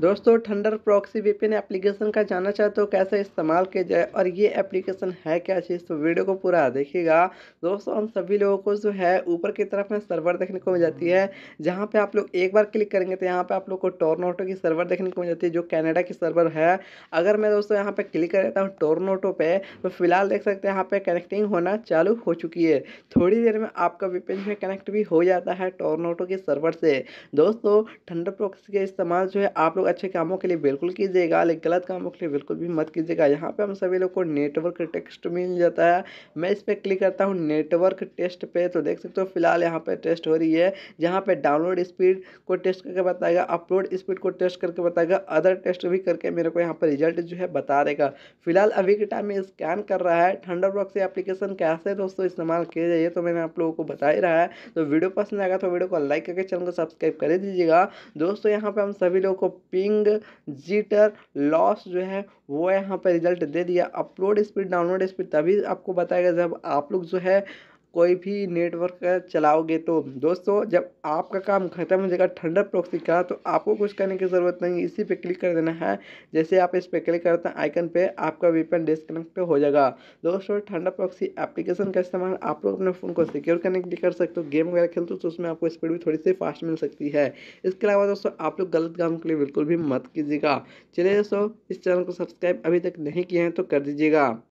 दोस्तों thunder proxy VPN application का जानना चाहते हो कैसे इस्तेमाल किया जाए और ये एप्लीकेशन है क्या चीज़ तो वीडियो को पूरा देखिएगा दोस्तों हम सभी लोगों को जो है ऊपर की तरफ में सर्वर देखने को मिल जाती है जहाँ पे आप लोग एक बार क्लिक करेंगे तो यहाँ पे आप लोग को टोरनोटो की सर्वर देखने को मिल जाती है जो कैनेडा की सर्वर है अगर मैं दोस्तों यहाँ पर क्लिक कर देता हूँ टोरनोटो पर तो फिलहाल देख सकते हैं यहाँ पर कनेक्टिंग होना चालू हो चुकी है थोड़ी देर में आपका वीपीएन में कनेक्ट भी हो जाता है टोरनोटो के सर्वर से दोस्तों ठंडर प्रोक्सी का इस्तेमाल जो है आप लोग अच्छे कामों के लिए बिल्कुल कीजिएगा लेकिन गलत कामों के लिए बिल्कुल भी मत कीजिएगा यहाँ पे हम सभी लोग को नेटवर्क टेस्ट मिल जाता है मैं इस पर क्लिक करता हूँ नेटवर्क टेस्ट पे तो देख सकते हो फिलहाल यहाँ पे टेस्ट हो रही है जहाँ पे डाउनलोड स्पीड को टेस्ट करके बताएगा अपलोड स्पीड को टेस्ट करके बताएगा अदर टेस्ट भी करके मेरे को यहाँ पर रिजल्ट जो है बता देगा फिलहाल अभी के टाइम में स्कैन कर रहा है ठंडर ब्लॉक से एप्लीकेशन कैसे दोस्तों इस्तेमाल किया जाइए तो मैंने आप लोगों को बता ही रहा है तो वीडियो पसंद आएगा तो वीडियो को लाइक करके चैनल को सब्सक्राइब कर दीजिएगा दोस्तों यहाँ पर हम सभी लोगों को पिंग जीटर लॉस जो है वो यहाँ पर रिजल्ट दे दिया अपलोड स्पीड डाउनलोड स्पीड तभी आपको बताएगा जब आप लोग जो है कोई भी नेटवर्क चलाओगे तो दोस्तों जब आपका काम ख़त्म हो जाएगा ठंडा प्रोक्सी का तो आपको कुछ करने की ज़रूरत नहीं इसी पे क्लिक कर देना है जैसे आप इस पे क्लिक करते हैं आइकन पे आपका वीपन डिस्कनेक्ट हो जाएगा दोस्तों ठंडा प्रोक्सी एप्लीकेशन का इस्तेमाल आप लोग अपने फ़ोन को सिक्योर करने के लिए कर सकते हो गेम वगैरह खेलते हो तो उसमें आपको स्पीड भी थोड़ी सी फास्ट मिल सकती है इसके अलावा दोस्तों आप लोग गलत काम के लिए बिल्कुल भी मत कीजिएगा चलिए दोस्तों इस चैनल को सब्सक्राइब अभी तक नहीं किए हैं तो कर दीजिएगा